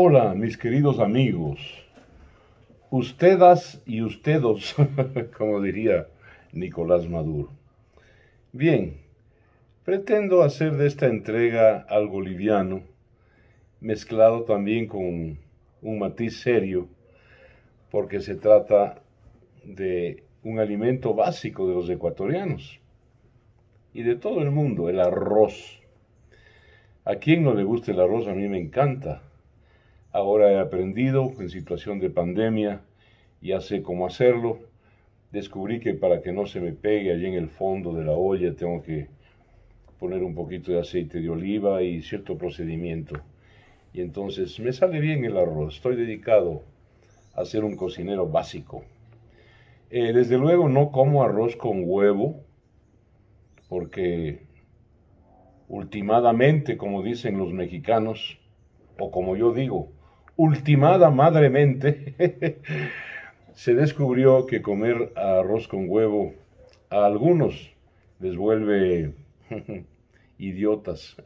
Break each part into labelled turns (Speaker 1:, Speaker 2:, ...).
Speaker 1: Hola, mis queridos amigos. Ustedas y ustedos, como diría Nicolás Maduro. Bien, pretendo hacer de esta entrega algo liviano, mezclado también con un matiz serio, porque se trata de un alimento básico de los ecuatorianos y de todo el mundo, el arroz. ¿A quien no le gusta el arroz? A mí me encanta Ahora he aprendido en situación de pandemia, ya sé cómo hacerlo. Descubrí que para que no se me pegue allí en el fondo de la olla tengo que poner un poquito de aceite de oliva y cierto procedimiento. Y entonces me sale bien el arroz. Estoy dedicado a ser un cocinero básico. Eh, desde luego no como arroz con huevo, porque ultimadamente, como dicen los mexicanos, o como yo digo, ultimada madremente, se descubrió que comer arroz con huevo a algunos les vuelve idiotas.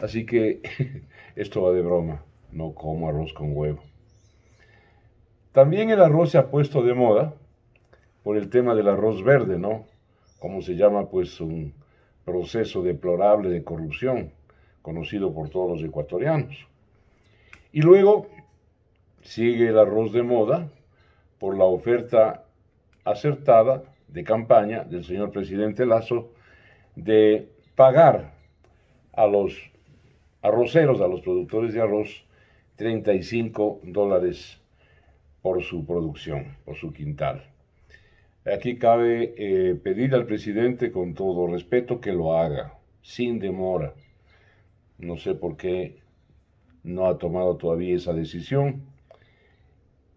Speaker 1: Así que esto va de broma, no como arroz con huevo. También el arroz se ha puesto de moda por el tema del arroz verde, ¿no? Como se llama pues un proceso deplorable de corrupción conocido por todos los ecuatorianos. Y luego sigue el arroz de moda por la oferta acertada de campaña del señor presidente Lazo de pagar a los arroceros, a los productores de arroz, 35 dólares por su producción, por su quintal. Aquí cabe eh, pedir al presidente con todo respeto que lo haga, sin demora. No sé por qué no ha tomado todavía esa decisión,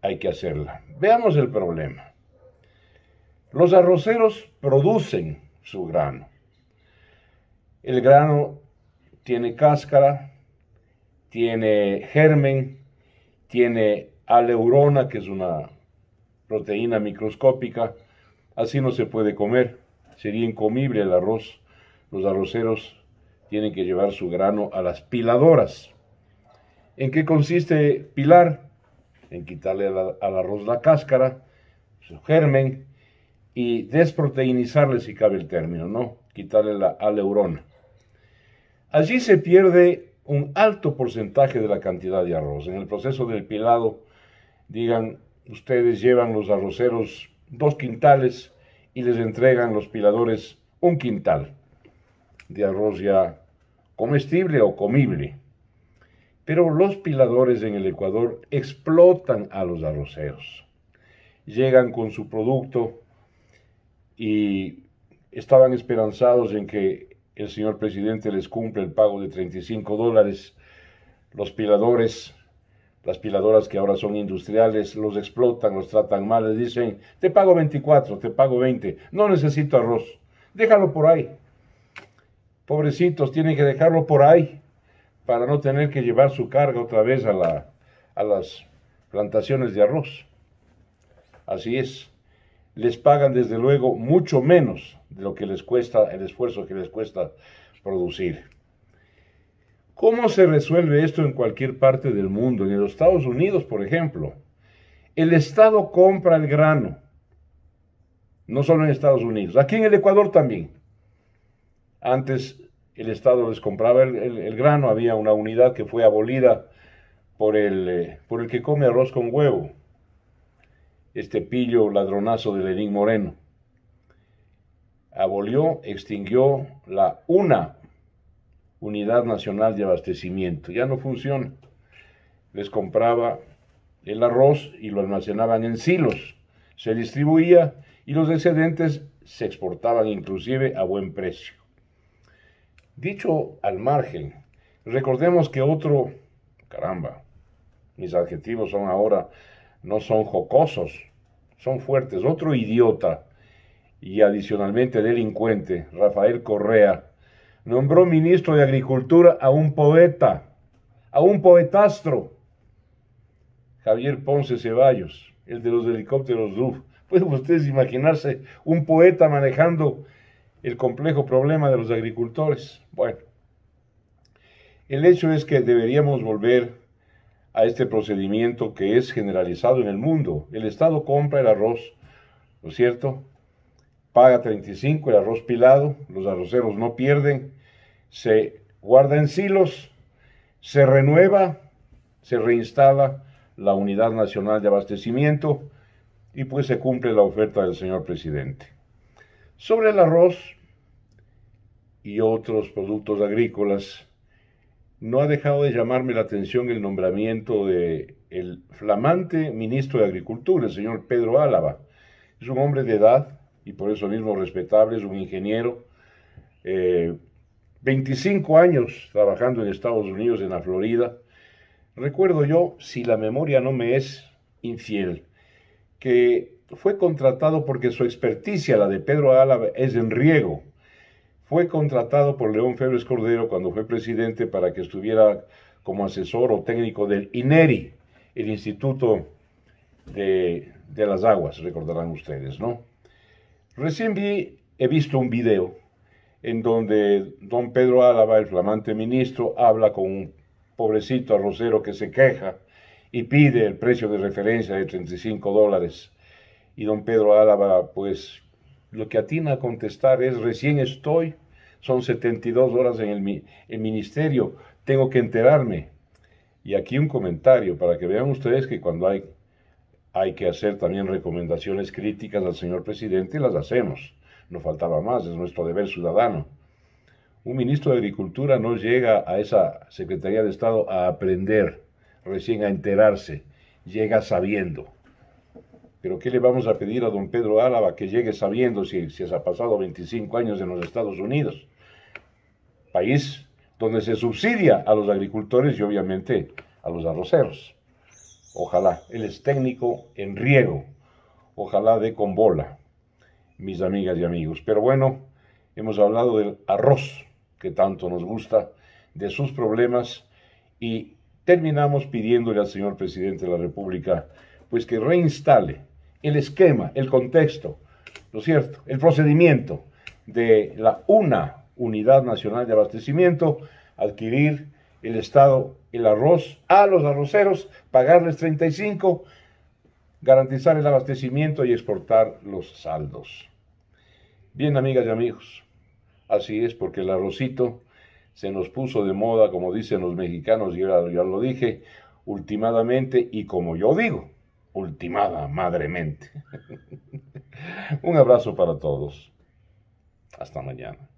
Speaker 1: hay que hacerla. Veamos el problema. Los arroceros producen su grano. El grano tiene cáscara, tiene germen, tiene aleurona, que es una proteína microscópica. Así no se puede comer. Sería incomible el arroz. Los arroceros tienen que llevar su grano a las piladoras. ¿En qué consiste pilar? En quitarle al arroz la cáscara, su germen, y desproteinizarle, si cabe el término, ¿no? Quitarle la aleurona. Allí se pierde un alto porcentaje de la cantidad de arroz. En el proceso del pilado, digan, ustedes llevan los arroceros dos quintales y les entregan los piladores un quintal de arroz ya comestible o comible. Pero los piladores en el Ecuador explotan a los arroceros. Llegan con su producto y estaban esperanzados en que el señor presidente les cumple el pago de 35 dólares. Los piladores, las piladoras que ahora son industriales, los explotan, los tratan mal, les dicen, te pago 24, te pago 20, no necesito arroz, déjalo por ahí. Pobrecitos, tienen que dejarlo por ahí para no tener que llevar su carga otra vez a, las plantaciones de arroz. Así es, les pagan desde luego mucho menos de lo que les cuesta, el esfuerzo que les cuesta producir. ¿Cómo se resuelve esto en cualquier parte del mundo? En los Estados Unidos, por ejemplo, el Estado compra el grano, no solo en Estados Unidos, aquí en el Ecuador también. Antes el Estado les compraba el, grano, había una unidad que fue abolida por el, eh, por el que come arroz con huevo, este pillo ladronazo de Lenín Moreno. Abolió, extinguió la UNA, Unidad Nacional de Abastecimiento. Ya no funciona. Les compraba el arroz y lo almacenaban en silos. Se distribuía y los excedentes se exportaban inclusive a buen precio. Dicho al margen, recordemos que otro, caramba, mis adjetivos son ahora, no son jocosos, son fuertes, otro idiota y adicionalmente delincuente, Rafael Correa, nombró ministro de Agricultura a un poeta, a un poetastro, Javier Ponce Ceballos, el de los helicópteros Ruf. Pueden ustedes imaginarse un poeta manejando el complejo problema de los agricultores. Bueno, el hecho es que deberíamos volver a este procedimiento que es generalizado en el mundo. El Estado compra el arroz, ¿no es cierto? Paga 35 el arroz pilado, los arroceros no pierden, se guarda en silos, se renueva, se reinstala la Unidad Nacional de Abastecimiento y pues se cumple la oferta del señor presidente. Sobre el arroz, y otros productos agrícolas, no ha dejado de llamarme la atención el nombramiento de el flamante ministro de Agricultura, el señor Pedro Álava. Es un hombre de edad y por eso mismo respetable, es un ingeniero. 25 eh, años trabajando en Estados Unidos, en la Florida. Recuerdo yo, si la memoria no me es infiel, que fue contratado porque su experticia, la de Pedro Álava, es en riego fue contratado por León Febres Cordero cuando fue presidente para que estuviera como asesor o técnico del INERI, el Instituto de, de las Aguas, recordarán ustedes, ¿no? Recién vi, he visto un video en donde don Pedro Álava, el flamante ministro, habla con un pobrecito arrocero que se queja y pide el precio de referencia de 35 dólares. Y don Pedro Álava, pues, lo que atina a contestar es, recién estoy, son 72 horas en el, ministerio, tengo que enterarme. Y aquí un comentario para que vean ustedes que cuando hay, hay que hacer también recomendaciones críticas al señor presidente, las hacemos. No faltaba más, es nuestro deber ciudadano. Un ministro de Agricultura no llega a esa Secretaría de Estado a aprender, recién a enterarse, llega sabiendo. Pero ¿qué le vamos a pedir a don Pedro Álava que llegue sabiendo si, si ha pasado 25 años en los Estados Unidos? País donde se subsidia a los agricultores y obviamente a los arroceros. Ojalá, él es técnico en riego, ojalá dé con bola, mis amigas y amigos. Pero bueno, hemos hablado del arroz, que tanto nos gusta, de sus problemas y terminamos pidiéndole al señor presidente de la República pues que reinstale el esquema, el contexto, ¿no es cierto? El procedimiento de la una unidad nacional de abastecimiento, adquirir el Estado el arroz a los arroceros, pagarles 35, garantizar el abastecimiento y exportar los saldos. Bien, amigas y amigos, así es porque el arrocito se nos puso de moda, como dicen los mexicanos, y ya lo dije, ultimadamente y como yo digo, ultimada madremente. Un abrazo para todos. Hasta mañana.